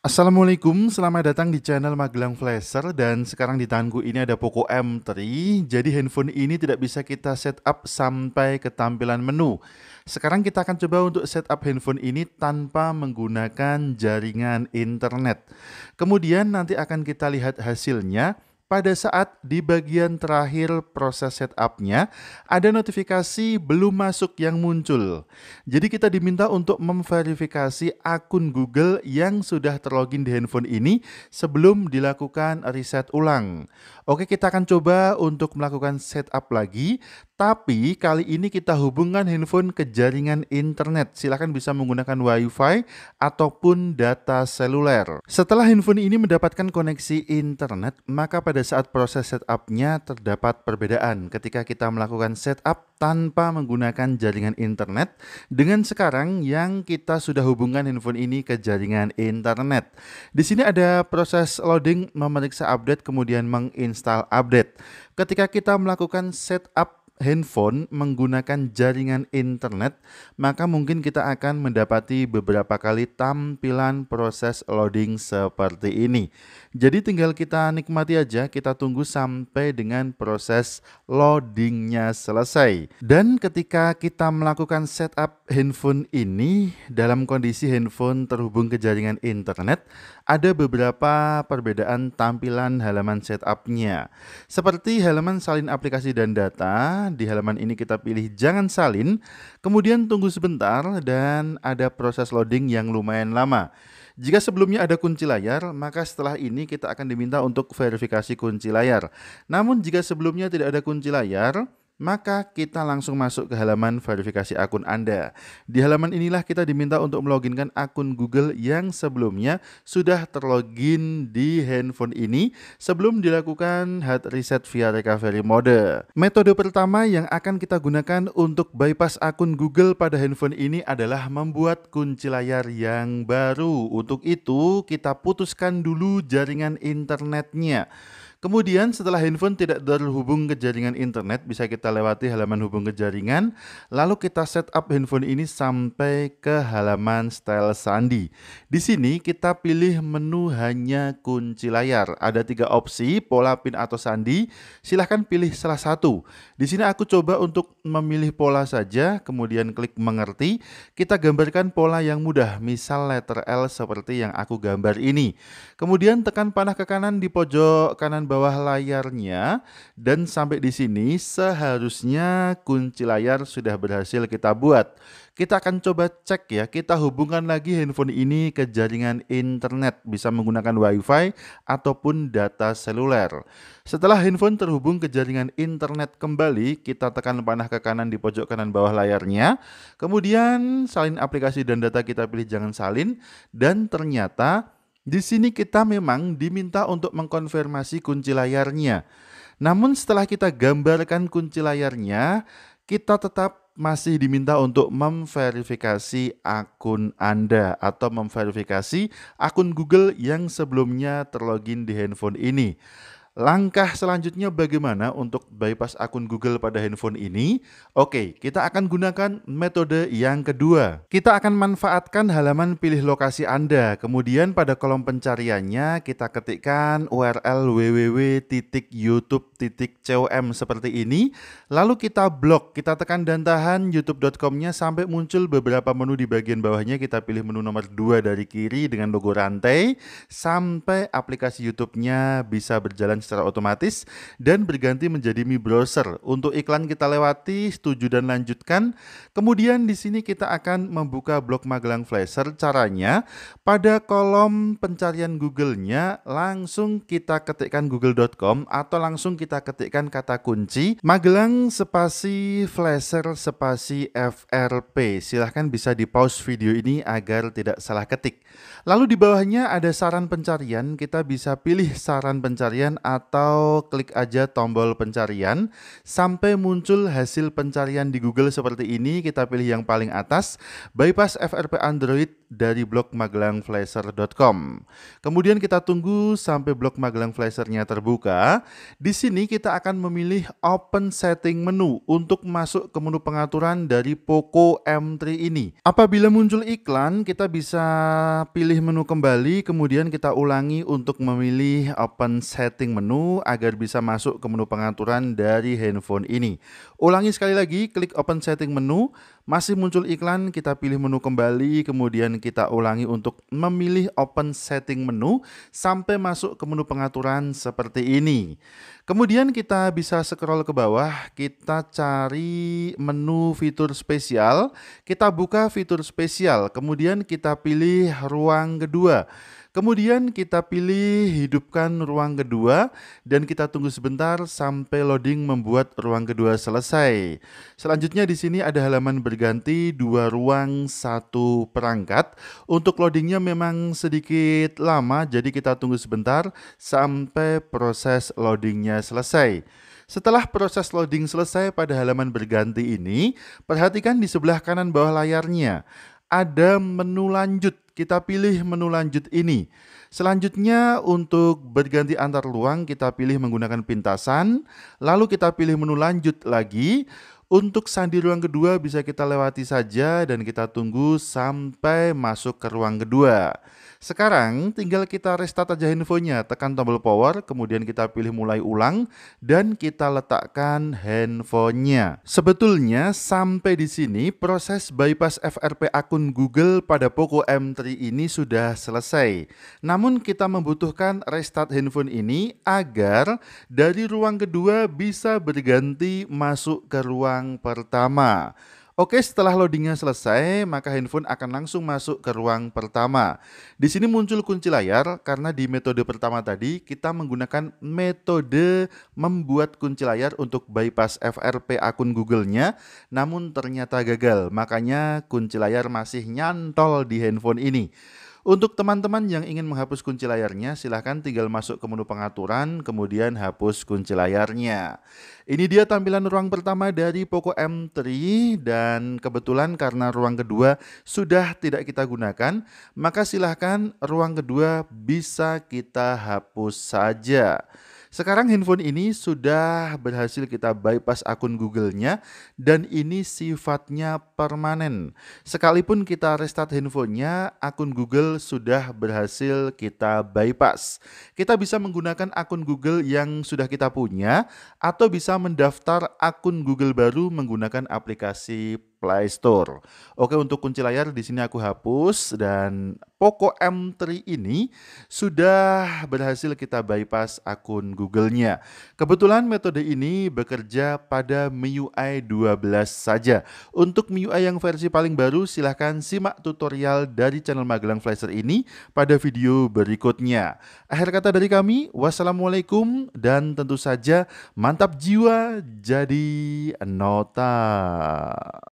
Assalamualaikum, selamat datang di channel Magelang Flasher dan sekarang di tanganku ini ada Poco M3 jadi handphone ini tidak bisa kita setup sampai ke tampilan menu sekarang kita akan coba untuk setup handphone ini tanpa menggunakan jaringan internet kemudian nanti akan kita lihat hasilnya pada saat di bagian terakhir proses setupnya ada notifikasi belum masuk yang muncul. Jadi kita diminta untuk memverifikasi akun Google yang sudah terlogin di handphone ini sebelum dilakukan reset ulang. Oke kita akan coba untuk melakukan setup lagi, tapi kali ini kita hubungkan handphone ke jaringan internet. Silahkan bisa menggunakan wifi ataupun data seluler. Setelah handphone ini mendapatkan koneksi internet, maka pada pada saat proses setupnya terdapat perbedaan ketika kita melakukan setup tanpa menggunakan jaringan internet dengan sekarang yang kita sudah hubungkan handphone ini ke jaringan internet. Di sini ada proses loading, memeriksa update, kemudian menginstal update. Ketika kita melakukan setup handphone menggunakan jaringan internet, maka mungkin kita akan mendapati beberapa kali tampilan proses loading seperti ini. Jadi tinggal kita nikmati aja, kita tunggu sampai dengan proses loadingnya selesai. Dan ketika kita melakukan setup handphone ini dalam kondisi handphone terhubung ke jaringan internet, ada beberapa perbedaan tampilan halaman setupnya. Seperti halaman salin aplikasi dan data, di halaman ini kita pilih jangan salin, kemudian tunggu sebentar dan ada proses loading yang lumayan lama. Jika sebelumnya ada kunci layar, maka setelah ini kita akan diminta untuk verifikasi kunci layar. Namun jika sebelumnya tidak ada kunci layar, maka kita langsung masuk ke halaman verifikasi akun Anda. Di halaman inilah kita diminta untuk meloginkan akun Google yang sebelumnya sudah terlogin di handphone ini sebelum dilakukan hard reset via recovery mode. Metode pertama yang akan kita gunakan untuk bypass akun Google pada handphone ini adalah membuat kunci layar yang baru. Untuk itu, kita putuskan dulu jaringan internetnya. Kemudian setelah handphone tidak terhubung ke jaringan internet, bisa kita lewati halaman hubung ke jaringan, lalu kita setup handphone ini sampai ke halaman style sandi. Di sini kita pilih menu hanya kunci layar. Ada tiga opsi, pola pin atau sandi. Silahkan pilih salah satu. Di sini aku coba untuk memilih pola saja, kemudian klik mengerti. Kita gambarkan pola yang mudah, misal letter L seperti yang aku gambar ini. Kemudian tekan panah ke kanan di pojok kanan bawah layarnya dan sampai di sini seharusnya kunci layar sudah berhasil kita buat. Kita akan coba cek ya, kita hubungkan lagi handphone ini ke jaringan internet bisa menggunakan wifi ataupun data seluler. Setelah handphone terhubung ke jaringan internet kembali, kita tekan panah ke kanan di pojok kanan bawah layarnya. Kemudian salin aplikasi dan data kita pilih jangan salin dan ternyata di sini kita memang diminta untuk mengkonfirmasi kunci layarnya. Namun setelah kita gambarkan kunci layarnya, kita tetap masih diminta untuk memverifikasi akun Anda atau memverifikasi akun Google yang sebelumnya terlogin di handphone ini. Langkah selanjutnya bagaimana untuk bypass akun Google pada handphone ini? Oke, kita akan gunakan metode yang kedua. Kita akan manfaatkan halaman pilih lokasi Anda. Kemudian pada kolom pencariannya kita ketikkan URL www.youtube.com seperti ini. Lalu kita blok, kita tekan dan tahan youtube.com-nya sampai muncul beberapa menu di bagian bawahnya. Kita pilih menu nomor 2 dari kiri dengan logo rantai sampai aplikasi YouTube-nya bisa berjalan secara otomatis dan berganti menjadi Mi Browser. Untuk iklan kita lewati, setuju dan lanjutkan. Kemudian di sini kita akan membuka blog Magelang Flasher. Caranya pada kolom pencarian Google-nya langsung kita ketikkan google.com atau langsung kita ketikkan kata kunci Magelang spasi Flasher spasi FRP. Silahkan bisa di pause video ini agar tidak salah ketik. Lalu di bawahnya ada saran pencarian, kita bisa pilih saran pencarian atau atau klik aja tombol pencarian sampai muncul hasil pencarian di Google seperti ini. Kita pilih yang paling atas, bypass FRP Android dari blog magelangflasher.com. Kemudian kita tunggu sampai blog magelangflashernya terbuka. Di sini kita akan memilih open setting menu untuk masuk ke menu pengaturan dari Poco M3 ini. Apabila muncul iklan, kita bisa pilih menu kembali, kemudian kita ulangi untuk memilih open setting menu menu agar bisa masuk ke menu pengaturan dari handphone ini. Ulangi sekali lagi, klik open setting menu, masih muncul iklan, kita pilih menu kembali, kemudian kita ulangi untuk memilih open setting menu sampai masuk ke menu pengaturan seperti ini. Kemudian kita bisa scroll ke bawah, kita cari menu fitur spesial, kita buka fitur spesial, kemudian kita pilih ruang kedua. Kemudian kita pilih hidupkan ruang kedua dan kita tunggu sebentar sampai loading membuat ruang kedua selesai. Selanjutnya di sini ada halaman berganti dua ruang satu perangkat. Untuk loadingnya memang sedikit lama jadi kita tunggu sebentar sampai proses loadingnya selesai. Setelah proses loading selesai pada halaman berganti ini, perhatikan di sebelah kanan bawah layarnya ada menu lanjut. Kita pilih menu lanjut ini. Selanjutnya untuk berganti antar ruang kita pilih menggunakan pintasan, lalu kita pilih menu lanjut lagi. Untuk sandi ruang kedua bisa kita lewati saja dan kita tunggu sampai masuk ke ruang kedua. Sekarang tinggal kita restart aja handphonenya, tekan tombol power, kemudian kita pilih mulai ulang dan kita letakkan handphonenya. Sebetulnya sampai di sini proses bypass FRP akun Google pada Poco M3 ini sudah selesai. Namun kita membutuhkan restart handphone ini agar dari ruang kedua bisa berganti masuk ke ruang yang pertama. Oke, setelah loadingnya selesai, maka handphone akan langsung masuk ke ruang pertama. Di sini muncul kunci layar karena di metode pertama tadi kita menggunakan metode membuat kunci layar untuk bypass FRP akun Google-nya, namun ternyata gagal. Makanya kunci layar masih nyantol di handphone ini. Untuk teman-teman yang ingin menghapus kunci layarnya, silahkan tinggal masuk ke menu pengaturan, kemudian hapus kunci layarnya. Ini dia tampilan ruang pertama dari Poco M3 dan kebetulan karena ruang kedua sudah tidak kita gunakan, maka silahkan ruang kedua bisa kita hapus saja. Sekarang handphone ini sudah berhasil kita bypass akun Google-nya dan ini sifatnya permanen. Sekalipun kita restart handphonenya, akun Google sudah berhasil kita bypass. Kita bisa menggunakan akun Google yang sudah kita punya atau bisa mendaftar akun Google baru menggunakan aplikasi Play Store. Oke, untuk kunci layar di sini aku hapus dan Poco M3 ini sudah berhasil kita bypass akun Google-nya. Kebetulan metode ini bekerja pada MIUI 12 saja. Untuk MIUI yang versi paling baru, silahkan simak tutorial dari channel Magelang Flasher ini pada video berikutnya. Akhir kata dari kami, wassalamualaikum dan tentu saja mantap jiwa jadi nota.